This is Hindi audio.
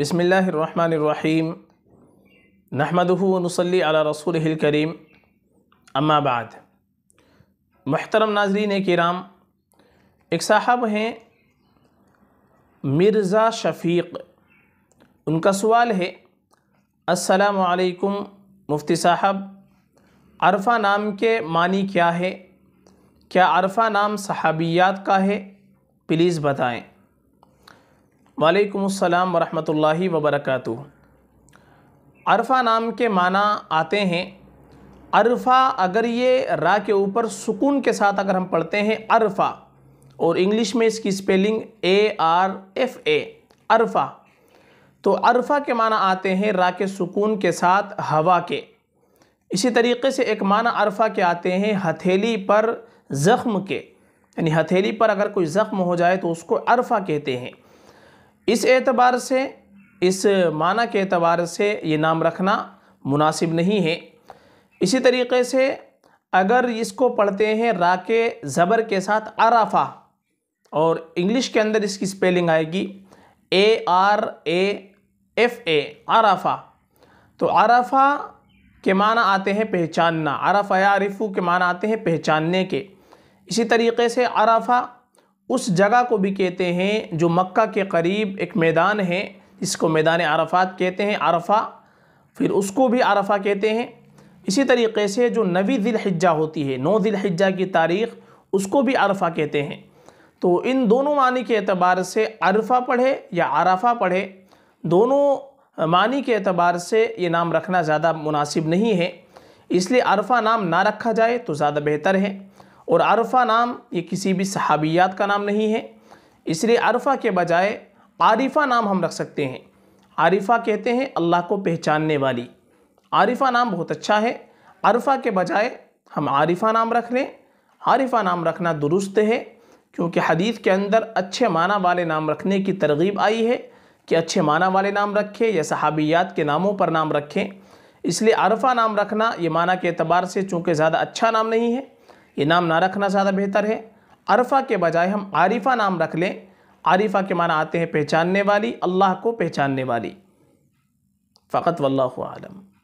बसमीम नहमदनसली रसूल करीम अम्माबाद महतरम नाजरीन कराम एक साहब हैं मिर्ज़ा शफीक उनका सवाल है असलकुम मुफ्ती साहब अरफा नाम के मानी क्या है क्या अरफा नाम सहाबियात का है प्लीज़ बताएं वालेकुम वरहमतुल्लाहि वबरकू अरफा नाम के माना आते हैं अरफा अगर ये रा के ऊपर सुकून के साथ अगर हम पढ़ते हैं अरफा और इंग्लिश में इसकी spelling A R F A Arfa तो अरफा के माना आते हैं रा के सुकून के साथ हवा के इसी तरीके से एक माना अरफा के आते हैं हथेली पर ज़ख्म के यानी हथेली पर अगर कोई ज़ख्म हो जाए तो उसको अरफा कहते हैं इस एतबार से इस माना के एतबार से ये नाम रखना मुनासिब नहीं है इसी तरीके से अगर इसको पढ़ते हैं रा के ज़बर के साथ आराफा और इंग्लिश के अंदर इसकी स्पेलिंग आएगी A R A F A आराफा तो आराफा के माना आते हैं पहचानना आराफा या आरिफू के माना आते हैं पहचानने के इसी तरीके से आराफा उस जगह को भी कहते हैं जो मक्का के करीब एक मैदान है इसको मैदान अरफात कहते हैं अरफा फिर उसको भी अरफा कहते हैं इसी तरीके से जो नवी दिलहिजा होती है नौ दिलहिजा की तारीख़ उसको भी अरफा कहते हैं तो इन दोनों मानी के अतबार से अरफा पढ़े या आरफा पढ़े दोनों मानी के अतबार से ये नाम रखना ज़्यादा मुनासिब नहीं है इसलिए अरफा नाम ना रखा जाए तो ज़्यादा बेहतर है और अरफा नाम ये किसी भी सहाबियात का नाम नहीं है इसलिए अरफा के बजाय आरिफा नाम हम रख सकते हैं आरिफा कहते हैं अल्लाह को पहचानने वाली आरिफा नाम बहुत अच्छा है अरफा के बजाय हम आरिफा नाम रख लें आरिफा नाम रखना दुरुस्त है क्योंकि हदीस के अंदर अच्छे माना वाले नाम रखने की तरगीब आई है कि अच्छे माना वाले नाम रखें या सहाबियात के नामों पर नाम रखें इसलिए अरफा नाम रखना ये माना के अतबार से चूँकि ज़्यादा अच्छा नाम नहीं है ये नाम ना रखना ज़्यादा बेहतर है अरफा के बजाय हम आरिफा नाम रख लें आरिफा के माना आते हैं पहचानने वाली अल्लाह को पहचानने वाली फ़कत वल्लम